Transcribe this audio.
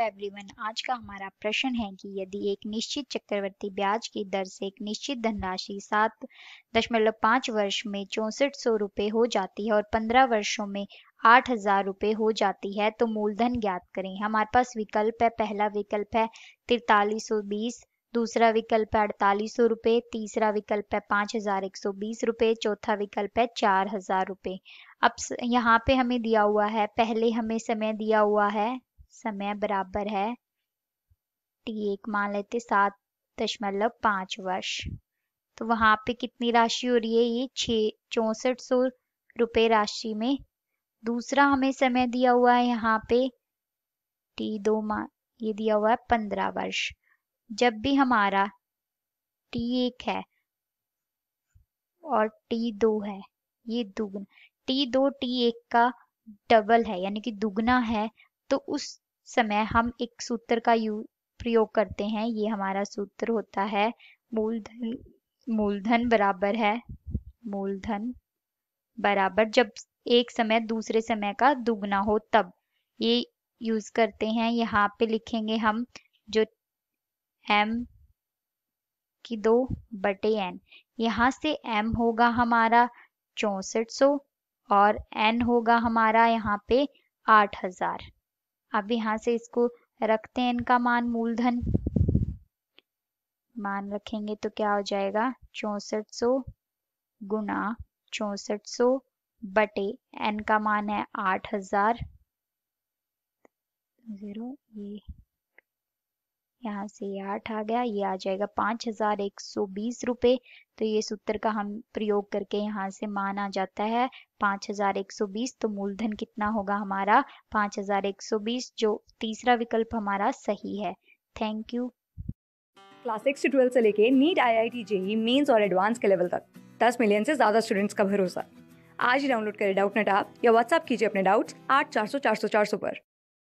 everyone आज का हमारा प्रश्न है कि यदि एक निश्चित चक्रवर्ती ब्याज की दर से एक निश्चित धनराशि सात दशमलव पांच वर्ष में चौसठ सौ रुपये हो जाती है और पंद्रह वर्षों में आठ हजार रुपये हो जाती है तो मूलधन ज्ञात करें हमारे पास विकल्प है पहला विकल्प है तिरतालीस सौ बीस दूसरा विकल्प है अड़तालीस सौ रुपये तीसरा विकल्प है पाँच हज़ार एक सौ बीस रुपये चौथा विकल्प है चार हज़ार रुपये अब यहाँ पे हमें दिया हुआ है पहले हमें समय दिया हुआ है समय बराबर है टी एक मान लेते सात दशमलव पांच वर्ष तो वहां पे कितनी राशि हो रही है ये छ चौसठ सौ रुपये राशि में दूसरा हमें समय दिया हुआ है यहाँ पे टी दो मान ये दिया हुआ है पंद्रह वर्ष जब भी हमारा टी एक है और टी दो है ये दुगन टी दो टी एक का डबल है यानी कि दुगना है तो उस समय हम एक सूत्र का यू प्रयोग करते हैं ये हमारा सूत्र होता है मूलधन मूलधन बराबर है मूलधन बराबर जब एक समय दूसरे समय का दुगना हो तब ये यूज करते हैं यहाँ पे लिखेंगे हम जो एम की दो बटे एन यहाँ से एम होगा हमारा चौसठ सौ और एन होगा हमारा यहाँ पे आठ हजार अब यहां से इसको रखते हैं इनका मान मूलधन मान रखेंगे तो क्या हो जाएगा चौसठ सो गुना चौसठ सो बटे एन का मान है आठ हजार जीरो ये यहाँ से ये आठ आ गया ये आ जाएगा पाँच हजार एक सौ बीस रुपये तो ये सूत्र का हम प्रयोग करके यहाँ से मान आ जाता है पाँच हजार एक सौ बीस तो मूलधन कितना होगा हमारा पाँच हजार एक सौ बीस जो तीसरा विकल्प हमारा सही है thank you class six twelfth से लेके NEET I I T JEE mains और एडवांस के लेवल तक दस मिलियन से ज़्यादा स्टूडेंट्स का भरोसा आज ही डाउनलोड करें डाउट नेट आप या व्हाट्सअप कीजिए अपने डाउट्स आठ चार सौ चार सौ चार सौ पर